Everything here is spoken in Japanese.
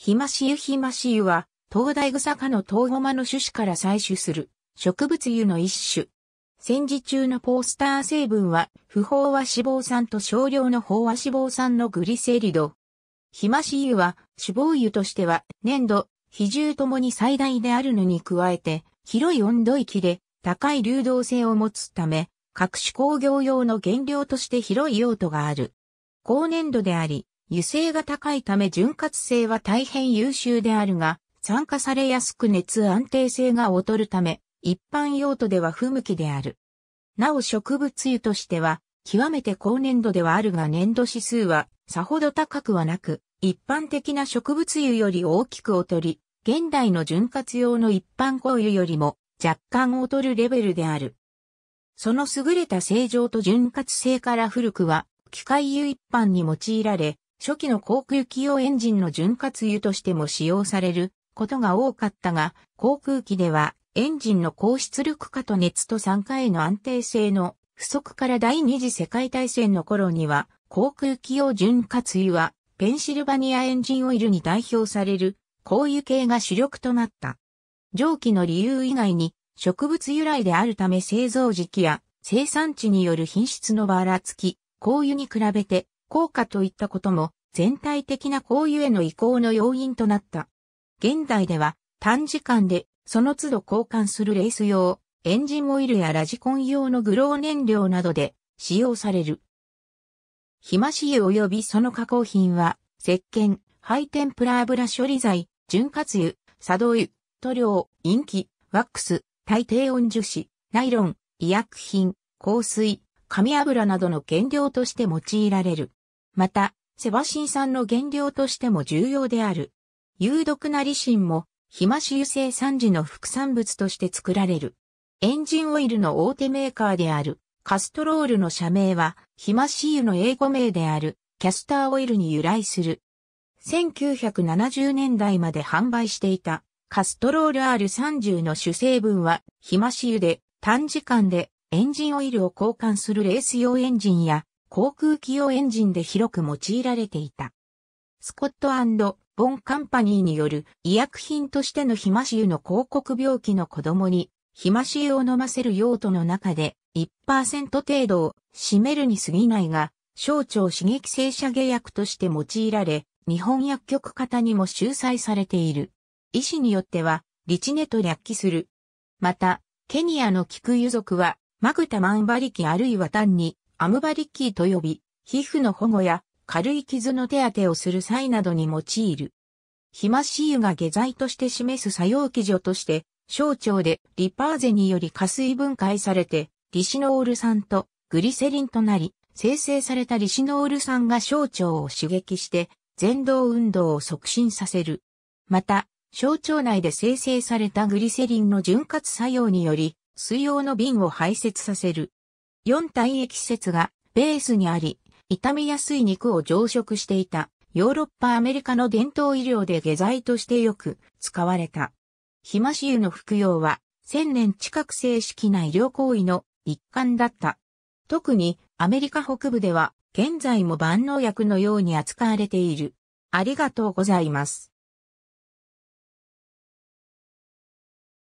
ひましユ、ひましユは、東大草科の東ゴマの種子から採取する植物油の一種。戦時中のポースター成分は、不飽和脂肪酸と少量の飽和脂肪酸のグリセリド。ひまし油は、脂肪油としては、粘土、比重ともに最大であるのに加えて、広い温度域で高い流動性を持つため、各種工業用の原料として広い用途がある。高粘土であり、油性が高いため潤滑性は大変優秀であるが、酸化されやすく熱安定性が劣るため、一般用途では不向きである。なお植物油としては、極めて高粘度ではあるが粘度指数はさほど高くはなく、一般的な植物油より大きく劣り、現代の潤滑用の一般香油よりも若干劣るレベルである。その優れた正常と潤滑性から古くは、機械油一般に用いられ、初期の航空機用エンジンの潤滑油としても使用されることが多かったが、航空機ではエンジンの高出力化と熱と酸化への安定性の不足から第二次世界大戦の頃には、航空機用潤滑油はペンシルバニアエンジンオイルに代表される高油系が主力となった。蒸気の理由以外に植物由来であるため製造時期や生産地による品質のばらつき、高油に比べて高価といったことも全体的な行為への移行の要因となった。現代では短時間でその都度交換するレース用、エンジンオイルやラジコン用のグロー燃料などで使用される。ひまし油及びその加工品は、石鹸、テンプラ油処理剤、潤滑油、作動油、塗料、インキ、ワックス、耐低温樹脂、ナイロン、医薬品、香水、紙油などの原料として用いられる。また、セバシン酸の原料としても重要である。有毒なリシンも、ヒマシ油性酸時の副産物として作られる。エンジンオイルの大手メーカーである、カストロールの社名は、ヒマシ油の英語名である、キャスターオイルに由来する。1970年代まで販売していた、カストロール R30 の主成分は、ヒマシ油で、短時間でエンジンオイルを交換するレース用エンジンや、航空機用エンジンで広く用いられていた。スコットボンカンパニーによる医薬品としてのマシ臭の広告病気の子供にマシ臭を飲ませる用途の中で1%程度を占めるに過ぎないが、小腸刺激性射下薬として用いられ、日本薬局方にも収載されている。医師によっては、リチネと略記する。また、ケニアの菊油族は、マグタマンバリキあるいは単に、アムバリッキーと呼び、皮膚の保護や軽い傷の手当てをする際などに用いる。ヒマシーユが下剤として示す作用基準として、小腸でリパーゼにより加水分解されて、リシノール酸とグリセリンとなり、生成されたリシノール酸が小腸を刺激して、前動運動を促進させる。また、小腸内で生成されたグリセリンの潤滑作用により、水溶の瓶を排泄させる。4体液説がベースにあり、傷みやすい肉を常食していたヨーロッパアメリカの伝統医療で下剤としてよく使われた。ヒマシ油の服用は1000年近く正式な医療行為の一環だった。特にアメリカ北部では現在も万能薬のように扱われている。ありがとうございます。